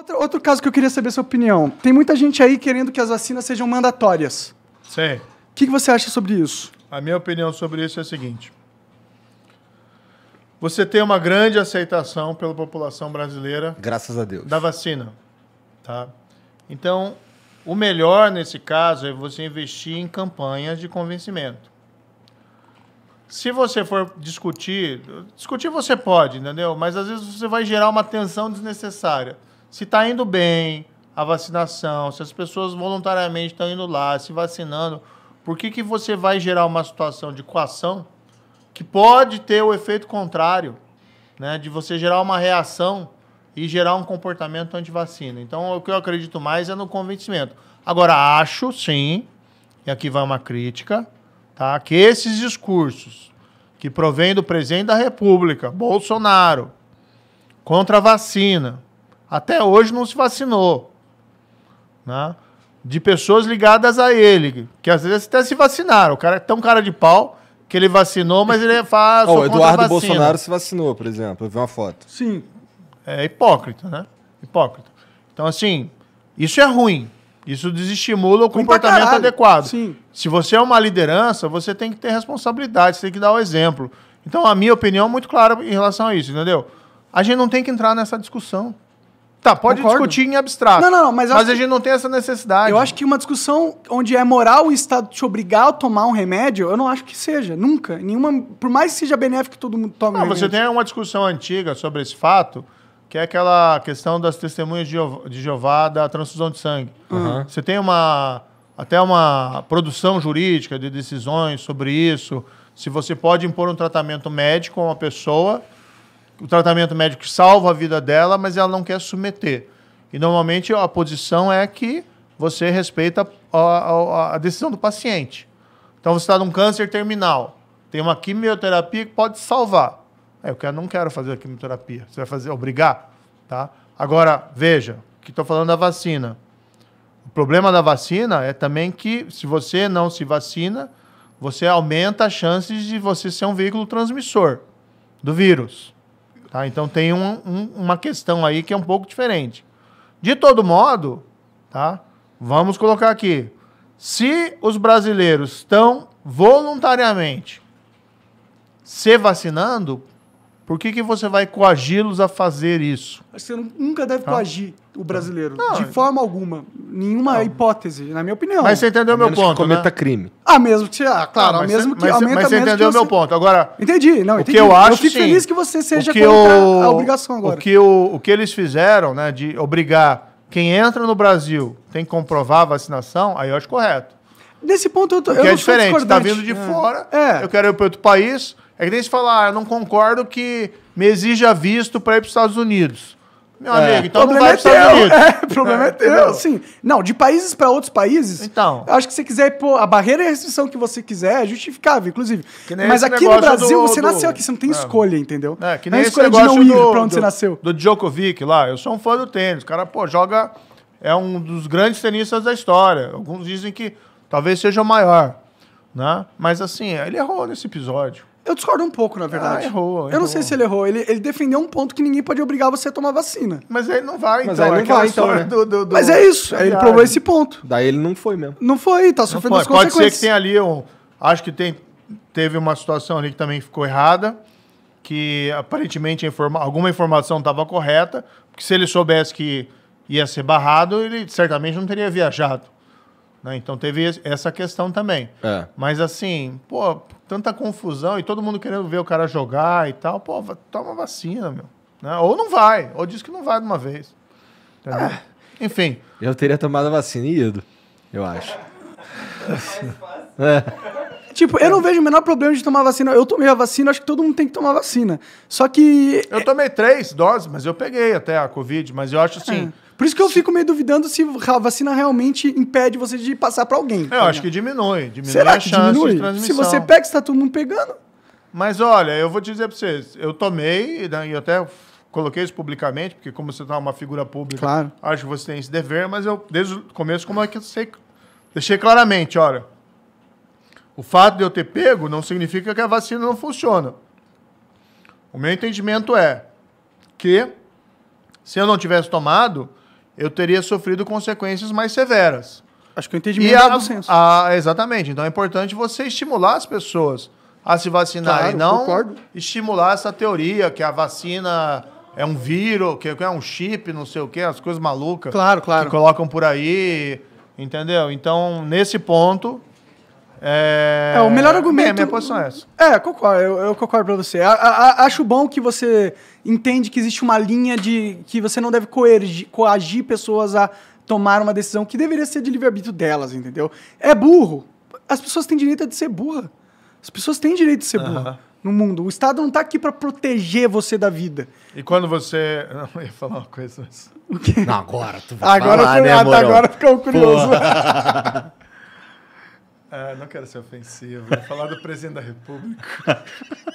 Outro, outro caso que eu queria saber sua opinião. Tem muita gente aí querendo que as vacinas sejam mandatórias. Sim. O que, que você acha sobre isso? A minha opinião sobre isso é a seguinte. Você tem uma grande aceitação pela população brasileira. Graças a Deus. Da vacina. Tá? Então, o melhor nesse caso é você investir em campanhas de convencimento. Se você for discutir, discutir você pode, entendeu? Mas às vezes você vai gerar uma tensão desnecessária se está indo bem a vacinação, se as pessoas voluntariamente estão indo lá, se vacinando, por que, que você vai gerar uma situação de coação que pode ter o efeito contrário, né? De você gerar uma reação e gerar um comportamento anti-vacina. Então, o que eu acredito mais é no convencimento. Agora, acho sim, e aqui vai uma crítica, tá? Que esses discursos que provém do presidente da República, Bolsonaro, contra a vacina, até hoje não se vacinou. Né? De pessoas ligadas a ele, que às vezes até se vacinaram. O cara é tão cara de pau que ele vacinou, mas ele faz. Oh, o Eduardo Bolsonaro se vacinou, por exemplo. Eu vi uma foto. Sim. É hipócrita, né? Hipócrita. Então, assim, isso é ruim. Isso desestimula o comportamento adequado. Sim. Se você é uma liderança, você tem que ter responsabilidade, você tem que dar o exemplo. Então, a minha opinião é muito clara em relação a isso, entendeu? A gente não tem que entrar nessa discussão. Tá, pode Concordo. discutir em abstrato. Não, não, não, mas, mas a gente não tem essa necessidade. Eu acho que uma discussão onde é moral o Estado te obrigar a tomar um remédio, eu não acho que seja, nunca. Nenhuma, por mais que seja benéfico que todo mundo tome não, um você tem uma discussão antiga sobre esse fato, que é aquela questão das testemunhas de, de Jeová da transfusão de sangue. Uhum. Você tem uma até uma produção jurídica de decisões sobre isso, se você pode impor um tratamento médico a uma pessoa o tratamento médico salva a vida dela, mas ela não quer submeter. E normalmente a posição é que você respeita a, a, a decisão do paciente. Então você está num câncer terminal, tem uma quimioterapia que pode salvar. É, eu não quero fazer a quimioterapia. Você vai fazer, obrigar, tá? Agora veja, que estou falando da vacina. O problema da vacina é também que se você não se vacina, você aumenta as chances de você ser um veículo transmissor do vírus. Tá? Então tem um, um, uma questão aí que é um pouco diferente. De todo modo, tá? vamos colocar aqui. Se os brasileiros estão voluntariamente se vacinando, por que, que você vai coagi-los a fazer isso? Você nunca deve ah. coagir o brasileiro, não, de forma alguma. Nenhuma não. hipótese, na minha opinião. Mas você entendeu meu ponto, que né? cometa né? crime. Ah, mesmo que... Ah, claro, ah, mesmo que... Mas, aumenta, mas você entendeu meu você... ponto. Agora... Entendi, não, entendi. O que eu acho, Eu fico sim. feliz que você seja o que contra eu... a obrigação agora. O que, o, o que eles fizeram, né, de obrigar quem entra no Brasil tem que comprovar a vacinação, aí eu acho correto. Nesse ponto eu, tô, eu é diferente, tá vindo de é. fora, é. eu quero ir para outro país, é que nem se falar, ah, eu não concordo que me exija visto para ir para os Estados Unidos. Meu é. amigo, então problema não vai é para os Estados Unidos. É, problema é, teu. Sim. Não, de países para outros países. Então. Eu acho que você quiser pôr a barreira e a restrição que você quiser é justificável, inclusive. Mas aqui no Brasil, do, você do... nasceu aqui, você não tem é. escolha, entendeu? É, que nem não é escolha de não ir onde você nasceu. Do Djokovic lá, eu sou um fã do tênis. O cara, pô, joga. É um dos grandes tenistas da história. Alguns dizem que talvez seja o maior. Né? Mas assim, ele errou nesse episódio. Eu discordo um pouco, na ah, verdade. Ah, errou, errou. Eu não sei se ele errou. Ele, ele defendeu um ponto que ninguém pode obrigar você a tomar vacina. Mas ele não vai, então. Mas aí não vai, então, então né? do, do, do... Mas é isso. Ele provou esse ponto. Daí ele não foi mesmo. Não foi, tá sofrendo as consequências. Pode ser que tenha ali um... Acho que tem, teve uma situação ali que também ficou errada, que aparentemente informa... alguma informação estava correta, porque se ele soubesse que ia ser barrado, ele certamente não teria viajado. Né? Então teve essa questão também. É. Mas assim, pô, tanta confusão e todo mundo querendo ver o cara jogar e tal. Pô, toma vacina, meu. Né? Ou não vai, ou diz que não vai de uma vez. Ah, enfim. Eu teria tomado a vacina e ido, eu acho. É. Tipo, eu não vejo o menor problema de tomar vacina. Eu tomei a vacina, acho que todo mundo tem que tomar vacina. Só que. Eu tomei três doses, mas eu peguei até a Covid, mas eu acho assim. É por isso que eu fico meio duvidando se a vacina realmente impede você de passar para alguém. É, eu acho que diminui. diminui Será que diminui? Se você pega, está todo mundo pegando. Mas olha, eu vou dizer para vocês, eu tomei, e até coloquei isso publicamente, porque como você está uma figura pública, claro. acho que você tem esse dever, mas eu, desde o começo, como é que eu sei, deixei claramente, olha, o fato de eu ter pego não significa que a vacina não funciona. O meu entendimento é que, se eu não tivesse tomado, eu teria sofrido consequências mais severas. Acho que eu entendi e é do senso. A, exatamente. Então é importante você estimular as pessoas a se vacinar claro, e não concordo. estimular essa teoria que a vacina é um vírus, que é um chip, não sei o quê, as coisas malucas claro, claro. que colocam por aí, entendeu? Então, nesse ponto, é, é o melhor argumento. É, minha posição é essa. É, concordo, eu, eu concordo pra você. A, a, acho bom que você entende que existe uma linha de que você não deve coergir, coagir pessoas a tomar uma decisão que deveria ser de livre-arbítrio delas, entendeu? É burro. As pessoas têm direito de ser burra. As pessoas têm direito de ser burra. Uhum no mundo. O Estado não está aqui para proteger você da vida. E quando você. Não, eu ia falar uma coisa. Mas... O quê? Não, agora tu vai agora falar, né, Agora ficou curioso. Ah, não quero ser ofensivo. Vou falar do presidente da República.